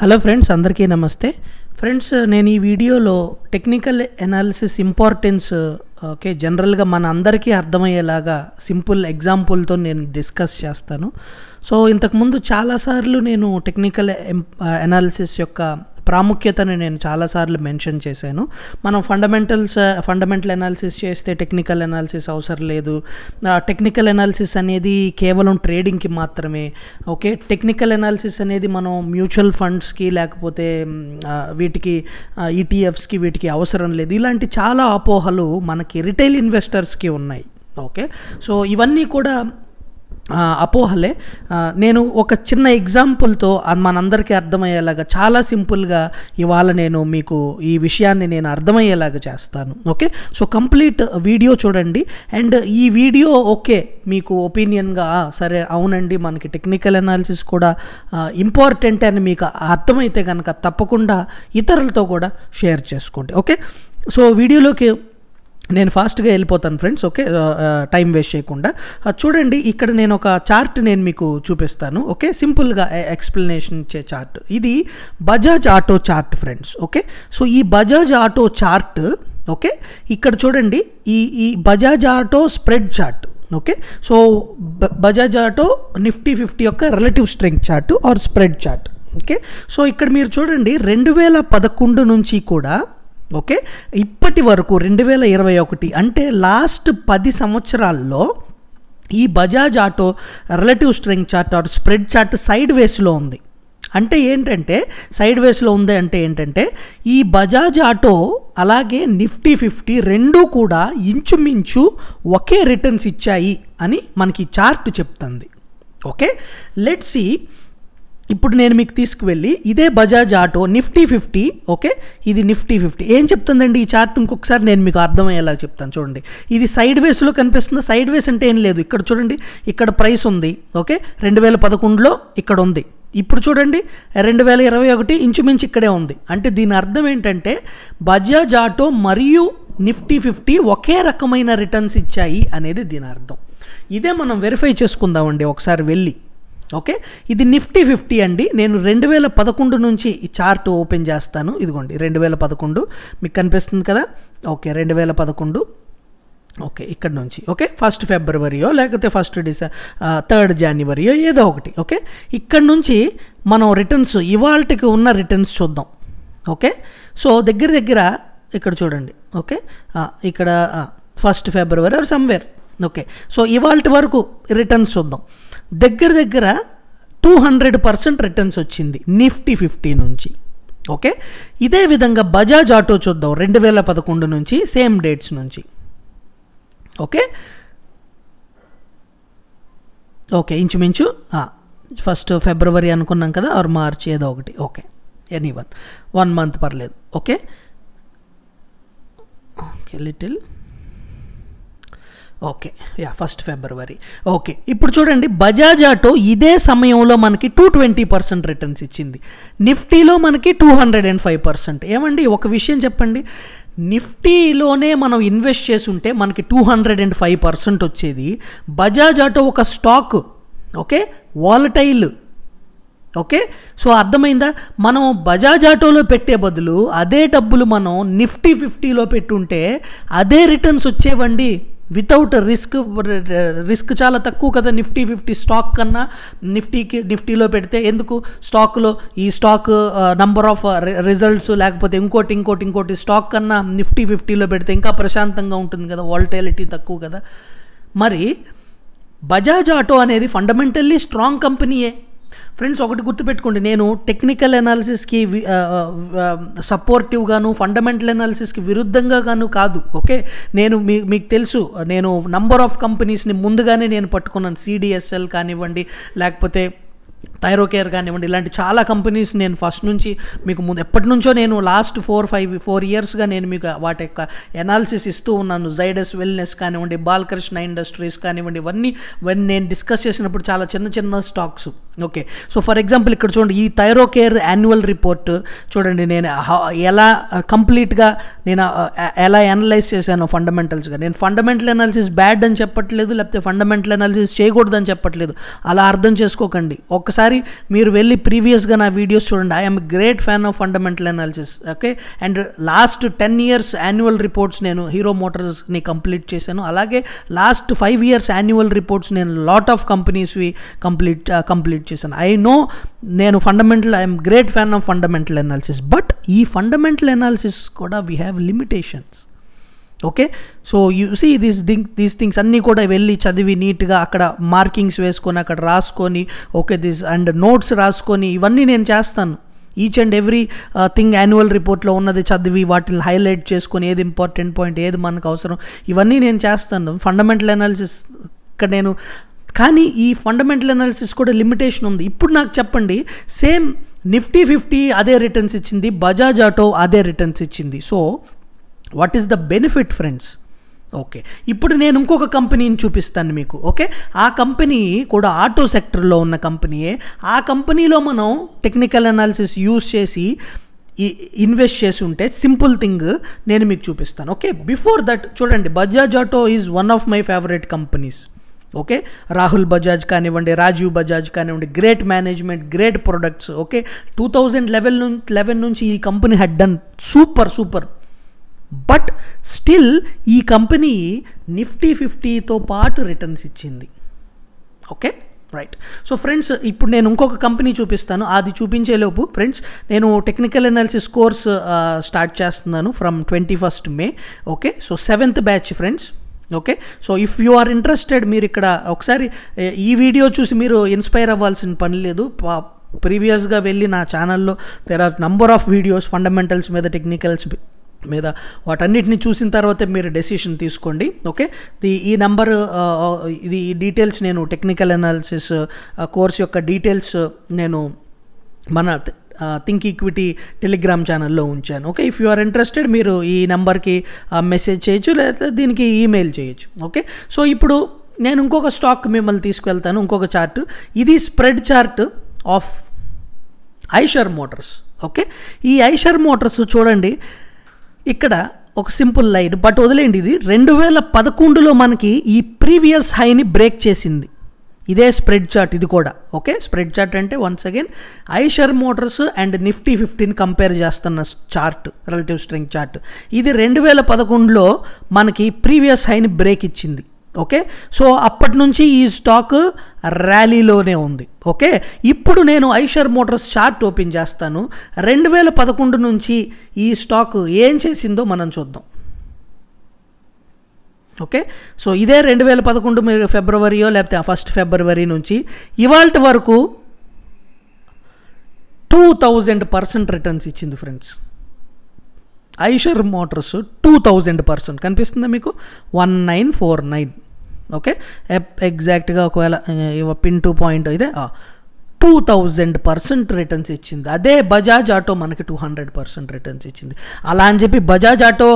hello friends అందరికీ నమస్తే friends నేను ఈ వీడియోలో టెక్నికల్ ఎనాలిసిస్ ఇంపార్టెన్స్ ఓకే జనరల్గా మన అందరికీ అర్థమయ్యేలాగా సింపుల్ ఎగ్జాంపుల్తో నేను డిస్కస్ చేస్తాను సో ఇంతకుముందు చాలాసార్లు నేను టెక్నికల్ ఎనాలిసిస్ uh, యొక్క ప్రాముఖ్యతని నేను చాలాసార్లు మెన్షన్ చేశాను మనం ఫండమెంటల్స్ ఫండమెంటల్ అనాలిసిస్ చేస్తే టెక్నికల్ అనాలిసిస్ అవసరం లేదు టెక్నికల్ అనాలిసిస్ అనేది కేవలం ట్రేడింగ్కి మాత్రమే ఓకే టెక్నికల్ అనాలిసిస్ అనేది మనం మ్యూచువల్ ఫండ్స్కి లేకపోతే వీటికి ఈటీఎఫ్స్కి e వీటికి అవసరం లేదు ఇలాంటి చాలా అపోహలు మనకి రిటైల్ ఇన్వెస్టర్స్కి ఉన్నాయి ఓకే సో ఇవన్నీ కూడా అపోహలే నేను ఒక చిన్న ఎగ్జాంపుల్తో మనందరికీ అర్థమయ్యేలాగా చాలా సింపుల్గా ఇవాళ నేను మీకు ఈ విషయాన్ని నేను అర్థమయ్యేలాగా చేస్తాను ఓకే సో కంప్లీట్ వీడియో చూడండి అండ్ ఈ వీడియో ఓకే మీకు ఒపీనియన్గా సరే అవునండి మనకి టెక్నికల్ అనాలిసిస్ కూడా ఇంపార్టెంట్ అని మీకు అర్థమైతే కనుక తప్పకుండా ఇతరులతో కూడా షేర్ చేసుకోండి ఓకే సో వీడియోలోకి నేను ఫాస్ట్గా వెళ్ళిపోతాను ఫ్రెండ్స్ ఓకే టైం వేస్ట్ చేయకుండా చూడండి ఇక్కడ నేను ఒక చార్ట్ నేను మీకు చూపిస్తాను ఓకే సింపుల్గా ఎక్స్ప్లెనేషన్ ఇచ్చే చార్ట్ ఇది Bajaj Auto chart friends okay so ఈ బజాజ్ ఆటో చార్ట్ ఓకే ఇక్కడ చూడండి ఈ ఈ Bajaj Auto spread chart okay so Bajaj Auto Nifty fifty యొక్క relative strength chart or spread chart okay so ఇక్కడ మీరు చూడండి రెండు వేల పదకొండు నుంచి కూడా ఓకే ఇప్పటి వరకు రెండు వేల ఇరవై ఒకటి అంటే లాస్ట్ పది సంవత్సరాల్లో ఈ Bajaj Auto relative strength chart or spread chart side వేస్లో ఉంది అంటే ఏంటంటే సైడ్ వేస్లో ఉంది అంటే ఏంటంటే ఈ బజాజ్ ఆటో అలాగే నిఫ్టీ ఫిఫ్టీ రెండూ కూడా ఇంచుమించు ఒకే రిటర్న్స్ ఇచ్చాయి అని మనకి చార్ట్ చెప్తుంది ఓకే లెట్స్ సీ ఇప్పుడు నేను మీకు తీసుకువెళ్ళి ఇదే Bajaj Auto Nifty fifty okay ఇది నిఫ్టీ ఫిఫ్టీ ఏం చెప్తుందండి ఈ చార్ట్ ఇంకొకసారి నేను మీకు అర్థమయ్యేలా చెప్తాను చూడండి ఇది సైడ్ వేస్లో కనిపిస్తుంది సైడ్ వేస్ అంటే ఏం లేదు ఇక్కడ చూడండి ఇక్కడ ప్రైస్ ఉంది ఓకే రెండు వేల పదకొండులో ఇక్కడ ఉంది ఇప్పుడు చూడండి రెండు వేల ఇరవై ఒకటి ఇంచుమించు ఇక్కడే ఉంది అంటే దీని అర్థం ఏంటంటే బజాజ్ ఆటో మరియు నిఫ్టీ ఫిఫ్టీ ఒకే రకమైన రిటర్న్స్ ఇచ్చాయి అనేది దీని అర్థం ఇదే మనం వెరిఫై చేసుకుందామండి ఒకసారి వెళ్ళి ఓకే ఇది నిఫ్టీ ఫిఫ్టీ అండి నేను రెండు వేల పదకొండు నుంచి ఈ చార్ట్ ఓపెన్ చేస్తాను ఇదిగోండి రెండు వేల పదకొండు మీకు కనిపిస్తుంది కదా ఓకే రెండు వేల పదకొండు ఓకే ఇక్కడ నుంచి ఓకే ఫస్ట్ ఫిబ్రవరియో లేకపోతే ఫస్ట్ డిసె థర్డ్ జనవరియో ఏదో ఒకటి ఓకే ఇక్కడ నుంచి మనం రిటర్న్స్ ఇవాళకి ఉన్న రిటర్న్స్ చూద్దాం ఓకే సో దగ్గర దగ్గర ఇక్కడ చూడండి ఓకే ఇక్కడ first February or somewhere okay so ఇవాళ వరకు రిటర్న్స్ చూద్దాం దగ్గర దగ్గర టూ హండ్రెడ్ పర్సెంట్ రిటర్న్స్ వచ్చింది నిఫ్టీ ఫిఫ్టీ నుంచి ఓకే ఇదే విధంగా బజాజ్ ఆటో చూద్దాం రెండు వేల పదకొండు నుంచి సేమ్ డేట్స్ నుంచి ఓకే ఓకే ఇంచుమించు ఫస్ట్ ఫిబ్రవరి అనుకున్నాం కదా ఆర్ మార్చ్ ఏదో ఒకటి okay any one one month పర్లేదు okay okay little okay yeah first February okay ఇప్పుడు చూడండి బజాజ్ ఆటో ఇదే సమయంలో మనకి టూ ట్వంటీ పర్సెంట్ రిటర్న్స్ ఇచ్చింది నిఫ్టీలో మనకి two hundred and five percent ఏమండి ఒక విషయం చెప్పండి నిఫ్టీలోనే మనం ఇన్వెస్ట్ చేసి ఉంటే మనకి two hundred and five percent వచ్చేది బజాజ్ ఆటో ఒక stock okay volatile okay so అర్థమైందా మనం బజాజ్ ఆటోలో పెట్టే బదులు అదే డబ్బులు మనం నిఫ్టీ ఫిఫ్టీలో పెట్టుంటే అదే రిటర్న్స్ వచ్చేవండి వితౌట్ రిస్క్ రిస్క్ చాలా తక్కువ కదా నిఫ్టీ ఫిఫ్టీ స్టాక్ కన్నా నిఫ్టీకి నిఫ్టీలో పెడితే ఎందుకు స్టాక్లో ఈ స్టాక్ నంబర్ ఆఫ్ రిజల్ట్స్ లేకపోతే ఇంకోటి ఇంకోటి ఇంకోటి స్టాక్ కన్నా నిఫ్టీ ఫిఫ్టీలో పెడితే ఇంకా ప్రశాంతంగా ఉంటుంది కదా వాల్టైలిటీ తక్కువ కదా మరి బజాజ్ ఆటో అనేది ఫండమెంటల్లీ స్ట్రాంగ్ కంపెనీయే ఫ్రెండ్స్ ఒకటి గుర్తుపెట్టుకోండి నేను టెక్నికల్ ఎనాలిసిస్కి సపోర్టివ్గాను ఫండమెంటల్ ఎనాలిసిస్కి విరుద్ధంగా గాను కాదు ఓకే నేను మీ మీకు తెలుసు నేను నంబర్ ఆఫ్ కంపెనీస్ని ముందుగానే నేను పట్టుకున్నాను సిడిఎస్ఎల్ కానివ్వండి లేకపోతే థైరోకేర్ కానివ్వండి ఇలాంటి చాలా కంపెనీస్ నేను ఫస్ట్ నుంచి మీకు ముందు ఎప్పటి నుంచో నేను లాస్ట్ ఫోర్ ఫైవ్ ఫోర్ ఇయర్స్గా నేను మీకు వాటి యొక్క ఎనాలిసిస్ ఇస్తూ ఉన్నాను జైడస్ వెల్నెస్ కానివ్వండి బాలకృష్ణ ఇండస్ట్రీస్ కానివ్వండి ఇవన్నీ నేను డిస్కస్ చేసినప్పుడు చాలా చిన్న చిన్న stocks okay so for example ఇక్కడ చూడండి ఈ థైరోకేర్ యాన్యువల్ రిపోర్ట్ చూడండి నేను ఎలా కంప్లీట్గా నేను ఎలా అనలైజ్ చేశాను ఫండమెంటల్స్గా నేను ఫండమెంటల్ అనాలిసిస్ బ్యాడ్ అని చెప్పట్లేదు లేకపోతే ఫండమెంటల్ అనాలిసిస్ చేయకూడదని చెప్పట్లేదు అలా అర్థం చేసుకోకండి ఒక్కసారి ఒకసారి మీరు వెళ్ళి ప్రీవియస్గా నా వీడియోస్ చూడండి I'm great fan of fundamental analysis okay and last ten years annual reports నేను హీరో మోటార్స్ని కంప్లీట్ చేశాను అలాగే last five years annual reports నేను లాట్ ఆఫ్ కంపెనీస్వి కంప్లీట్ కంప్లీట్ చేశాను ఐ నో నేను fundamental I'm great fan of fundamental analysis but ఈ fundamental analysis కూడా we have limitations okay so you see this thing these things అన్నీ కూడా వెళ్ళి చదివి నీట్గా అక్కడ మార్కింగ్స్ వేసుకొని అక్కడ రాసుకొని ఓకే దిస్ అండ్ నోట్స్ రాసుకొని ఇవన్నీ నేను చేస్తాను each and every thing annual రిపోర్ట్లో ఉన్నది చదివి వాటిని హైలైట్ చేసుకొని ఏది ఇంపార్టెంట్ పాయింట్ ఏది మనకు అవసరం ఇవన్నీ నేను చేస్తాను ఫండమెంటల్ అనాలిసిస్ ఇక్కడ నేను కానీ ఈ ఫండమెంటల్ అనాలిసిస్ కూడా లిమిటేషన్ ఉంది ఇప్పుడు నాకు చెప్పండి సేమ్ నిఫ్టీ ఫిఫ్టీ అదే రిటర్న్స్ ఇచ్చింది బజాజ్ ఆటో అదే రిటర్న్స్ ఇచ్చింది so what is the benefit friends okay ఇప్పుడు నేను ఇంకొక కంపెనీని చూపిస్తాను మీకు ఓకే ఆ కంపెనీ కూడా ఆటో సెక్టర్లో ఉన్న కంపెనీయే ఆ కంపెనీలో మనం టెక్నికల్ అనాలిసిస్ యూస్ చేసి ఇన్వెస్ట్ చేసి ఉంటే సింపుల్ థింగ్ నేను మీకు చూపిస్తాను ఓకే బిఫోర్ దట్ చూడండి Bajaj Auto is one of my favourite companies okay Rahul Bajaj కానివ్వండి రాజీవ్ బజాజ్ కానివ్వండి great management great products okay two thousand eleven నుంచి లెవెన్ నుంచి ఈ company head done super super but still ఈ కంపెనీ నిఫ్టీ ఫిఫ్టీతో పాటు రిటర్న్స్ ఇచ్చింది ఓకే రైట్ సో ఫ్రెండ్స్ ఇప్పుడు నేను ఇంకొక కంపెనీ చూపిస్తాను అది చూపించేలోపు ఫ్రెండ్స్ నేను టెక్నికల్ అనాలిసిస్ కోర్స్ స్టార్ట్ చేస్తున్నాను from twenty first May okay so seventh batch friends okay so if you are interested మీరు ఇక్కడ ఒకసారి ఈ వీడియో చూసి మీరు ఇన్స్పైర్ అవ్వాల్సిన పని లేదు ప్రీవియస్గా వెళ్ళి నా ఛానల్లో తెర నంబర్ ఆఫ్ వీడియోస్ ఫండమెంటల్స్ మీద టెక్నికల్స్ మీద వాటన్నిటిని చూసిన తర్వాతే మీరు డెసిషన్ తీసుకోండి ఓకే ఈ నెంబర్ ఇది ఈ డీటెయిల్స్ నేను టెక్నికల్ అనాలిసిస్ కోర్స్ యొక్క డీటెయిల్స్ నేను మన థింక్ ఈక్విటీ టెలిగ్రామ్ ఛానల్లో ఉంచాను okay if you are interested మీరు ఈ నెంబర్కి మెసేజ్ చేయొచ్చు లేదా దీనికి ఈమెయిల్ చేయొచ్చు ఓకే సో ఇప్పుడు నేను ఇంకొక స్టాక్ మిమ్మల్ని తీసుకువెళ్తాను ఇంకొక చార్ట్ ఇది spread chart of Eicher Motors okay ఈ ఐషర్ మోటార్స్ చూడండి ఇక్కడ ఒక సింపుల్ లైన్ బట్ వదిలేండి ఇది రెండు వేల పదకొండులో మనకి ఈ ప్రీవియస్ హైని బ్రేక్ చేసింది ఇదే స్ప్రెడ్ చార్ట్ ఇది కూడా ఓకే స్ప్రెడ్ చార్ట్ అంటే once again Eicher Motors and Nifty fifteen compare చేస్తున్న చార్ట్ రిలేటివ్ స్ట్రెంగ్ చార్ట్ ఇది రెండు వేల పదకొండులో మనకి ప్రీవియస్ హైని బ్రేక్ ఇచ్చింది ఓకే సో అప్పటి నుంచి ఈ స్టాక్ ర్యాలీలోనే ఉంది ఓకే ఇప్పుడు నేను ఐషర్ మోటార్స్ చార్ట్ ఓపెన్ చేస్తాను రెండు వేల పదకొండు నుంచి ఈ స్టాక్ ఏం చేసిందో మనం చూద్దాం ఓకే సో ఇదే రెండు వేల పదకొండు ఫిబ్రవరియో లేకపోతే ఫస్ట్ ఫిబ్రవరి నుంచి ఇవాళ వరకు టూ థౌజండ్ పర్సెంట్ రిటర్న్స్ ఇచ్చింది friends Eicher Motors two thousand percent కనిపిస్తుందా మీకు one nine four nine okay ఎగ్జాక్ట్గా ఒకవేళ పిన్ టూ పాయింట్ అయితే టూ థౌజండ్ పర్సెంట్ రిటర్న్స్ ఇచ్చింది అదే బజాజ్ ఆటో మనకి టూ హండ్రెడ్ పర్సెంట్ రిటర్న్స్ ఇచ్చింది అలా అని చెప్పి బజాజ్ ఆటో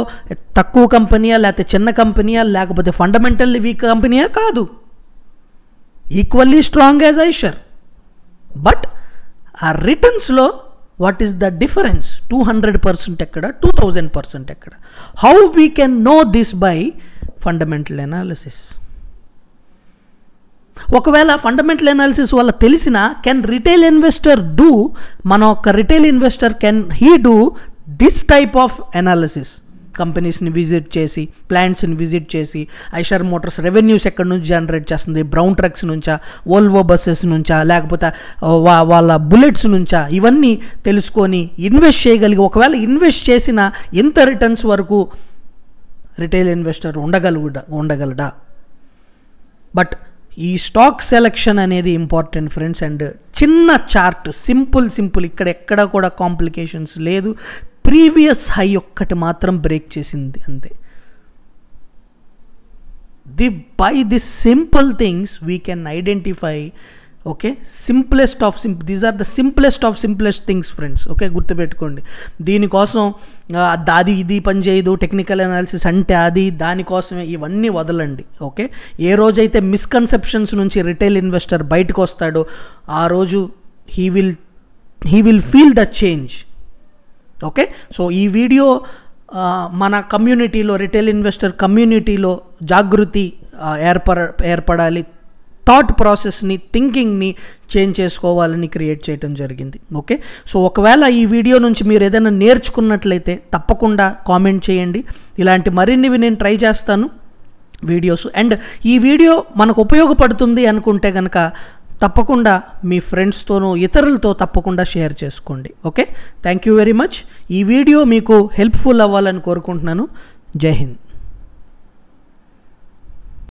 తక్కువ కంపెనీయా లేకపోతే చిన్న కంపెనీయా లేకపోతే ఫండమెంటల్లీ వీక్ కంపెనీయా కాదు equally strong as Eicher but ఆ రిటర్న్స్లో what is the difference two hundred percent ఎక్కడ టూ థౌజండ్ పర్సెంట్ ఎక్కడ how we can know this by fundamental analysis ఒకవేళ ఫండమెంటల్ అనాలిసిస్ వల్ల తెలిసిన కెన్ రిటైల్ ఇన్వెస్టర్ డూ మన ఒక retail investor can he do this type of analysis కంపెనీస్ని visit చేసి ప్లాంట్స్ని విజిట్ చేసి ఐషర్ మోటార్స్ రెవెన్యూస్ ఎక్కడి నుంచి జనరేట్ చేస్తుంది బ్రౌన్ ట్రక్స్ నుంచా ఓల్వో బస్సెస్ నుంచా లేకపోతే వాళ్ళ బుల్లెట్స్ నుంచా ఇవన్నీ తెలుసుకొని ఇన్వెస్ట్ చేయగలిగి ఒకవేళ ఇన్వెస్ట్ చేసిన ఎంత రిటర్న్స్ వరకు రిటైల్ ఇన్వెస్టర్ ఉండగలుగుడా ఉండగలడా బట్ ఈ స్టాక్ సెలక్షన్ అనేది ఇంపార్టెంట్ ఫ్రెండ్స్ అండ్ చిన్న చార్ట్ సింపుల్ సింపుల్ ఇక్కడ ఎక్కడ కూడా కాంప్లికేషన్స్ లేదు ప్రీవియస్ హై ఒక్కటి మాత్రం బ్రేక్ చేసింది అంతే the by the simple things we can identify okay simplest of simp these are the simplest of simplest things friends okay గుర్తుపెట్టుకోండి దీనికోసం అది ఇది పని చేయదు టెక్నికల్ అనాలిసిస్ అంటే అది దానికోసమే ఇవన్నీ వదలండి ఓకే ఏ రోజైతే మిస్కన్సెప్షన్స్ నుంచి రిటైల్ ఇన్వెస్టర్ బయటకు వస్తాడో ఆ రోజు he will he will feel the change okay so ఈ వీడియో మన కమ్యూనిటీలో రిటైల్ ఇన్వెస్టర్ కమ్యూనిటీలో జాగృతి ఏర్పడ ఏర్పడాలి థాట్ ప్రాసెస్ని థింకింగ్ని చేంజ్ చేసుకోవాలని క్రియేట్ చేయడం జరిగింది ఓకే సో ఒకవేళ ఈ వీడియో నుంచి మీరు ఏదైనా నేర్చుకున్నట్లయితే తప్పకుండా కామెంట్ చేయండి ఇలాంటి మరిన్నివి నేను ట్రై చేస్తాను వీడియోస్ అండ్ ఈ వీడియో మనకు ఉపయోగపడుతుంది అనుకుంటే కనుక తప్పకుండా మీ ఫ్రెండ్స్తోనూ ఇతరులతో తప్పకుండా షేర్ చేసుకోండి okay thank you very much ఈ వీడియో మీకు హెల్ప్ఫుల్ అవ్వాలని కోరుకుంటున్నాను జై హింద్